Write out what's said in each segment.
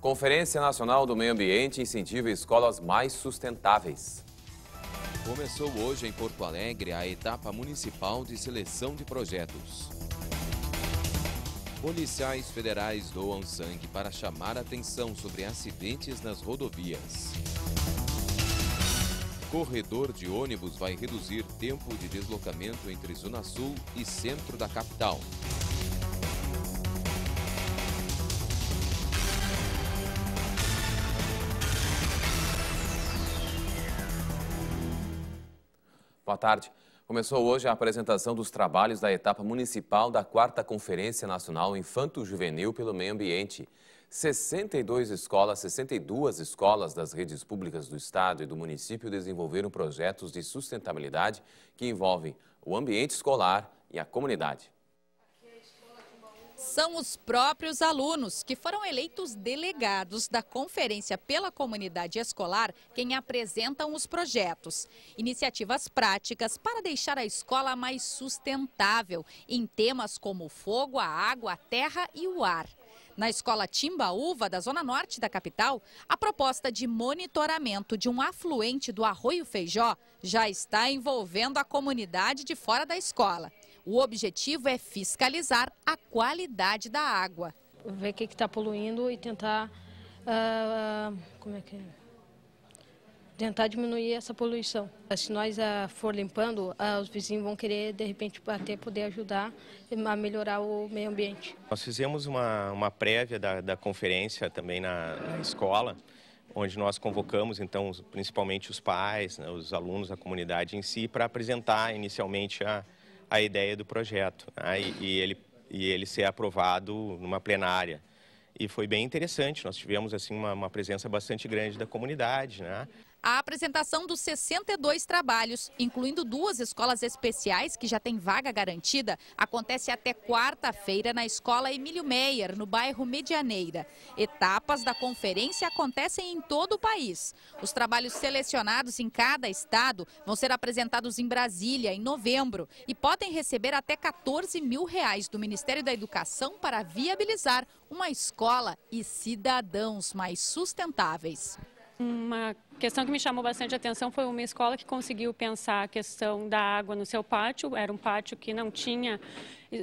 Conferência Nacional do Meio Ambiente incentiva escolas mais sustentáveis. Começou hoje em Porto Alegre a etapa municipal de seleção de projetos. Policiais federais doam sangue para chamar atenção sobre acidentes nas rodovias. Corredor de ônibus vai reduzir tempo de deslocamento entre Zona Sul e centro da capital. Boa tarde. Começou hoje a apresentação dos trabalhos da etapa municipal da 4 Conferência Nacional Infanto-Juvenil pelo Meio Ambiente. 62 escolas, 62 escolas das redes públicas do estado e do município desenvolveram projetos de sustentabilidade que envolvem o ambiente escolar e a comunidade são os próprios alunos, que foram eleitos delegados da Conferência pela Comunidade Escolar, quem apresentam os projetos. Iniciativas práticas para deixar a escola mais sustentável, em temas como fogo, a água, a terra e o ar. Na escola Timbaúva, da zona norte da capital, a proposta de monitoramento de um afluente do Arroio Feijó já está envolvendo a comunidade de fora da escola. O objetivo é fiscalizar a qualidade da água. Ver o que está poluindo e tentar. Uh, como é que é? Tentar diminuir essa poluição. Se nós uh, for limpando, uh, os vizinhos vão querer, de repente, até poder ajudar a melhorar o meio ambiente. Nós fizemos uma, uma prévia da, da conferência também na, na escola onde nós convocamos então principalmente os pais, né, os alunos, a comunidade em si, para apresentar inicialmente a, a ideia do projeto né? e, e, ele, e ele ser aprovado numa plenária. E foi bem interessante, nós tivemos assim uma, uma presença bastante grande da comunidade. Né? a apresentação dos 62 trabalhos, incluindo duas escolas especiais que já têm vaga garantida, acontece até quarta-feira na Escola Emílio Meyer, no bairro Medianeira. Etapas da conferência acontecem em todo o país. Os trabalhos selecionados em cada estado vão ser apresentados em Brasília em novembro e podem receber até 14 mil reais do Ministério da Educação para viabilizar uma escola e cidadãos mais sustentáveis. Uma questão que me chamou bastante atenção foi uma escola que conseguiu pensar a questão da água no seu pátio. Era um pátio que não tinha,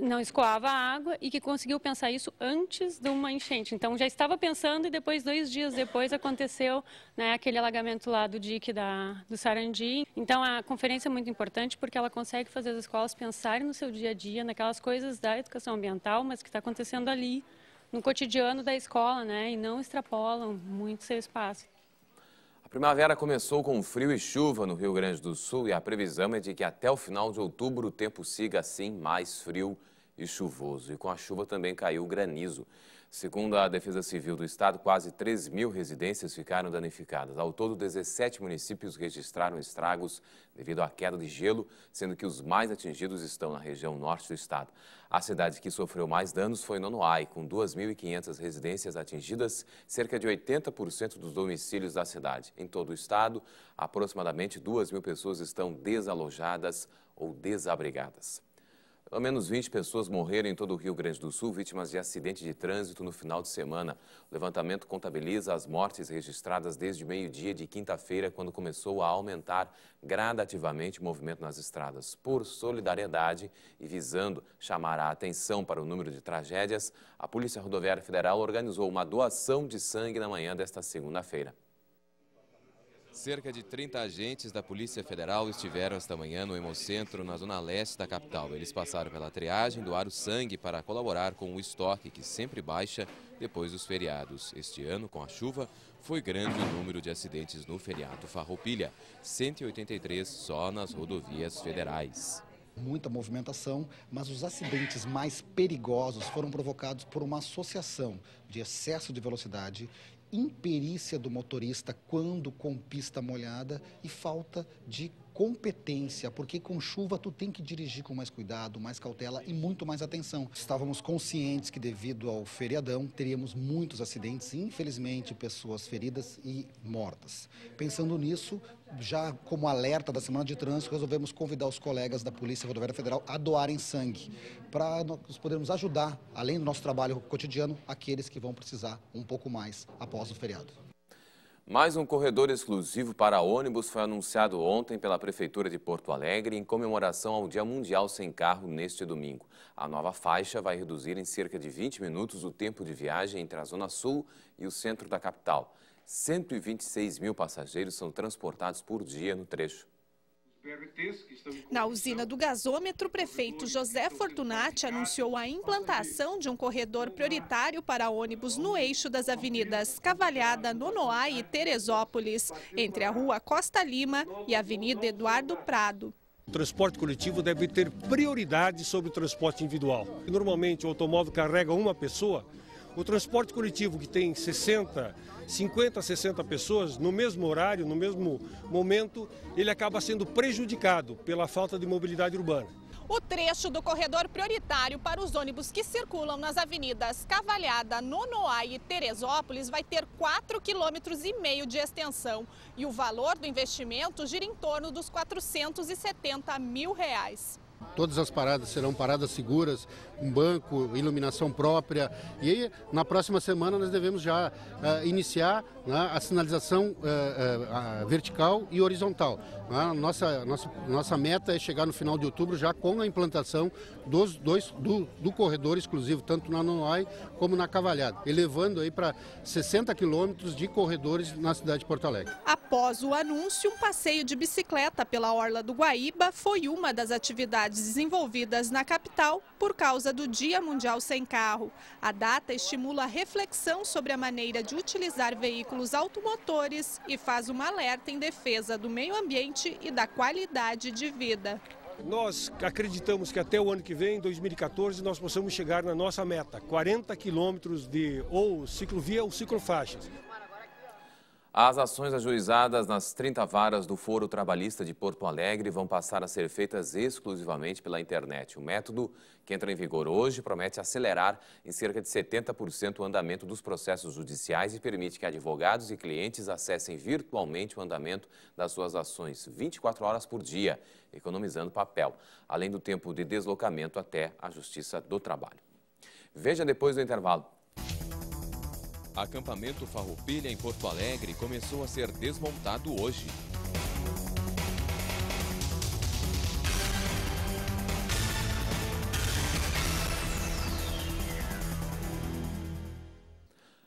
não escoava água e que conseguiu pensar isso antes de uma enchente. Então já estava pensando e depois, dois dias depois, aconteceu né, aquele alagamento lá do dique da, do Sarandi. Então a conferência é muito importante porque ela consegue fazer as escolas pensarem no seu dia a dia, naquelas coisas da educação ambiental, mas que está acontecendo ali no cotidiano da escola, né? E não extrapolam muito seu espaço primavera começou com frio e chuva no Rio Grande do Sul e a previsão é de que até o final de outubro o tempo siga assim mais frio e chuvoso. E com a chuva também caiu granizo. Segundo a Defesa Civil do Estado, quase 3 mil residências ficaram danificadas. Ao todo, 17 municípios registraram estragos devido à queda de gelo, sendo que os mais atingidos estão na região norte do estado. A cidade que sofreu mais danos foi Nonoai, com 2.500 residências atingidas, cerca de 80% dos domicílios da cidade. Em todo o estado, aproximadamente 2 mil pessoas estão desalojadas ou desabrigadas. Ao menos 20 pessoas morreram em todo o Rio Grande do Sul vítimas de acidente de trânsito no final de semana. O levantamento contabiliza as mortes registradas desde meio-dia de quinta-feira, quando começou a aumentar gradativamente o movimento nas estradas. Por solidariedade e visando chamar a atenção para o número de tragédias, a Polícia Rodoviária Federal organizou uma doação de sangue na manhã desta segunda-feira. Cerca de 30 agentes da Polícia Federal estiveram esta manhã no Hemocentro, na zona leste da capital. Eles passaram pela triagem, doaram sangue para colaborar com o estoque, que sempre baixa depois dos feriados. Este ano, com a chuva, foi grande o número de acidentes no feriado Farroupilha, 183 só nas rodovias federais muita movimentação, mas os acidentes mais perigosos foram provocados por uma associação de excesso de velocidade imperícia do motorista quando com pista molhada e falta de competência, porque com chuva tu tem que dirigir com mais cuidado, mais cautela e muito mais atenção. Estávamos conscientes que devido ao feriadão teríamos muitos acidentes, infelizmente pessoas feridas e mortas. Pensando nisso, já como alerta da semana de trânsito, resolvemos convidar os colegas da Polícia Rodoviária Federal a doarem sangue, para nós podermos ajudar, além do nosso trabalho cotidiano, aqueles que vão precisar um pouco mais após o feriado. Mais um corredor exclusivo para ônibus foi anunciado ontem pela Prefeitura de Porto Alegre em comemoração ao Dia Mundial Sem Carro neste domingo. A nova faixa vai reduzir em cerca de 20 minutos o tempo de viagem entre a Zona Sul e o centro da capital. 126 mil passageiros são transportados por dia no trecho. Na usina do gasômetro, o prefeito José Fortunati anunciou a implantação de um corredor prioritário para ônibus no eixo das avenidas Cavalhada, Nonoá e Teresópolis, entre a rua Costa Lima e a avenida Eduardo Prado. O transporte coletivo deve ter prioridade sobre o transporte individual. Normalmente o automóvel carrega uma pessoa, o transporte coletivo que tem 60, 50, 60 pessoas no mesmo horário, no mesmo momento, ele acaba sendo prejudicado pela falta de mobilidade urbana. O trecho do corredor prioritário para os ônibus que circulam nas avenidas Cavalhada, Nonoai e Teresópolis vai ter 4,5 km de extensão e o valor do investimento gira em torno dos 470 mil reais todas as paradas serão paradas seguras, um banco, iluminação própria. E aí, na próxima semana, nós devemos já uh, iniciar né, a sinalização uh, uh, vertical e horizontal. A ah, nossa, nossa, nossa meta é chegar no final de outubro já com a implantação dos dois, do, do corredor exclusivo, tanto na Noai como na Cavalhada, elevando aí para 60 quilômetros de corredores na cidade de Porto Alegre. Após o anúncio, um passeio de bicicleta pela Orla do Guaíba foi uma das atividades desenvolvidas na capital por causa do Dia Mundial Sem Carro. A data estimula a reflexão sobre a maneira de utilizar veículos automotores e faz um alerta em defesa do meio ambiente ambiente e da qualidade de vida. Nós acreditamos que até o ano que vem, 2014, nós possamos chegar na nossa meta, 40 quilômetros de ou ciclovia ou ciclofaixas. As ações ajuizadas nas 30 varas do Foro Trabalhista de Porto Alegre vão passar a ser feitas exclusivamente pela internet. O método, que entra em vigor hoje, promete acelerar em cerca de 70% o andamento dos processos judiciais e permite que advogados e clientes acessem virtualmente o andamento das suas ações 24 horas por dia, economizando papel, além do tempo de deslocamento até a Justiça do Trabalho. Veja depois do intervalo. Acampamento Farroupilha em Porto Alegre começou a ser desmontado hoje.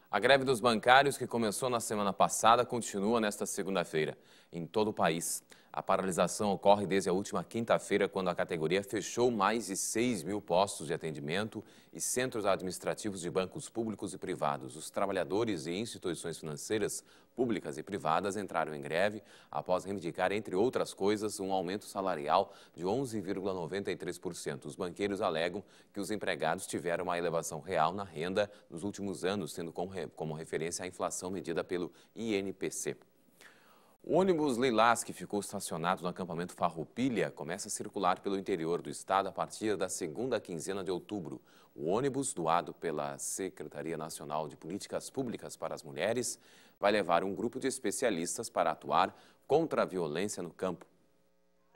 A greve dos bancários, que começou na semana passada, continua nesta segunda-feira, em todo o país. A paralisação ocorre desde a última quinta-feira, quando a categoria fechou mais de 6 mil postos de atendimento e centros administrativos de bancos públicos e privados. Os trabalhadores e instituições financeiras públicas e privadas entraram em greve após reivindicar, entre outras coisas, um aumento salarial de 11,93%. Os banqueiros alegam que os empregados tiveram uma elevação real na renda nos últimos anos, tendo como referência a inflação medida pelo INPC. O ônibus Leilás, que ficou estacionado no acampamento Farroupilha, começa a circular pelo interior do estado a partir da segunda quinzena de outubro. O ônibus, doado pela Secretaria Nacional de Políticas Públicas para as Mulheres, vai levar um grupo de especialistas para atuar contra a violência no campo.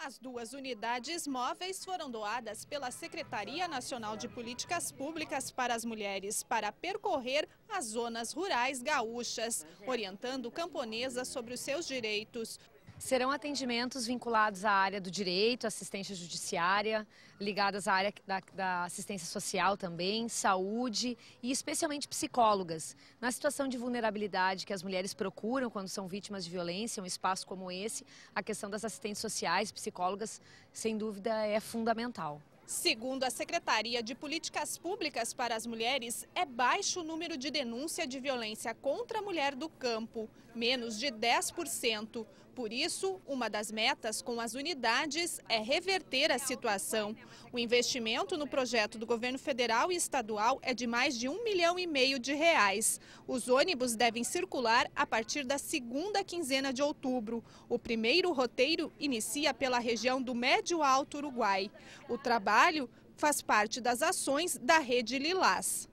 As duas unidades móveis foram doadas pela Secretaria Nacional de Políticas Públicas para as Mulheres para percorrer as zonas rurais gaúchas, orientando camponesas sobre os seus direitos. Serão atendimentos vinculados à área do direito, assistência judiciária, ligadas à área da, da, assistência social também, saúde e especialmente psicólogas. Na situação de vulnerabilidade que as mulheres procuram quando são vítimas de violência, um espaço como esse, a questão das assistentes sociais, psicólogas, sem dúvida é fundamental. Segundo a Secretaria de Políticas Públicas para as Mulheres, é baixo o número de denúncia de violência contra a mulher do campo, menos de 10%. Por isso, uma das metas com as unidades é reverter a situação. O investimento no projeto do governo federal e estadual é de mais de um milhão e meio de reais. Os ônibus devem circular a partir da segunda quinzena de outubro. O primeiro roteiro inicia pela região do Médio Alto Uruguai. O trabalho faz parte das ações da Rede Lilás.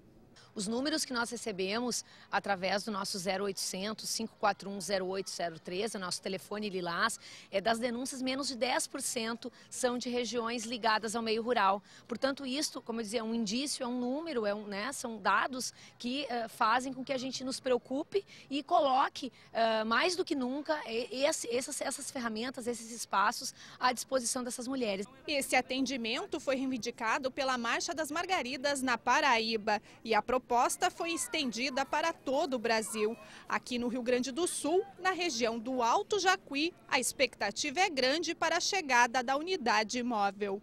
Os números que nós recebemos através do nosso 0800 541 0803, o nosso telefone Lilás, é das denúncias, menos de 10% são de regiões ligadas ao meio rural. Portanto, isto, como eu dizia, é um indício, é um número, é um, né, são dados que uh, fazem com que a gente nos preocupe e coloque, uh, mais do que nunca, esse, essas, essas ferramentas, esses espaços à disposição dessas mulheres. Esse atendimento foi reivindicado pela Marcha das Margaridas na Paraíba e a proposta proposta foi estendida para todo o Brasil. Aqui no Rio Grande do Sul, na região do Alto Jacuí, a expectativa é grande para a chegada da unidade móvel.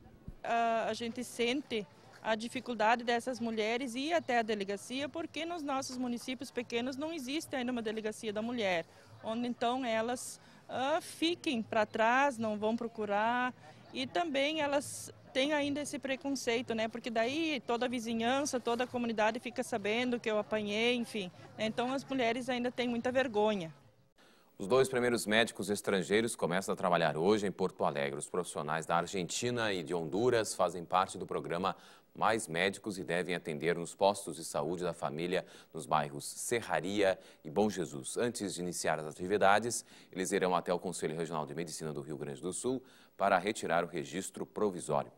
A gente sente a dificuldade dessas mulheres ir até a delegacia, porque nos nossos municípios pequenos não existe ainda uma delegacia da mulher, onde então elas uh, fiquem para trás, não vão procurar e também elas tem ainda esse preconceito, né? Porque daí toda a vizinhança, toda a comunidade fica sabendo que eu apanhei, enfim. Né? Então as mulheres ainda têm muita vergonha. Os dois primeiros médicos estrangeiros começam a trabalhar hoje em Porto Alegre. Os profissionais da Argentina e de Honduras fazem parte do programa Mais Médicos e devem atender nos postos de saúde da família nos bairros Serraria e Bom Jesus. Antes de iniciar as atividades, eles irão até o Conselho Regional de Medicina do Rio Grande do Sul para retirar o registro provisório.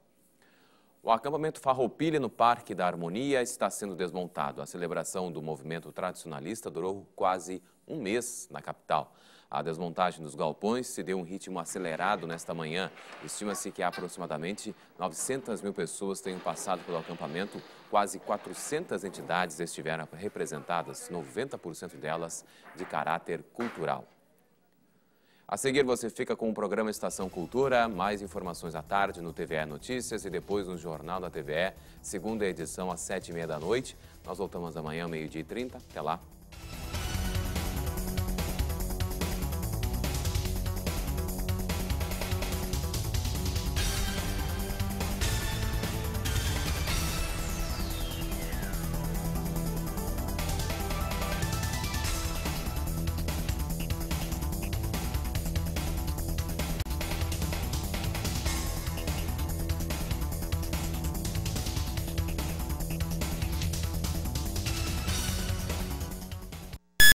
O acampamento Farroupilha no Parque da Harmonia está sendo desmontado. A celebração do movimento tradicionalista durou quase um mês na capital. A desmontagem dos galpões se deu um ritmo acelerado nesta manhã. Estima-se que aproximadamente 900 mil pessoas tenham passado pelo acampamento. Quase 400 entidades estiveram representadas, 90% delas de caráter cultural. A seguir você fica com o programa Estação Cultura, mais informações à tarde no TVE Notícias e depois no Jornal da TVE, segunda edição às sete e meia da noite. Nós voltamos amanhã, meio-dia e trinta. Até lá.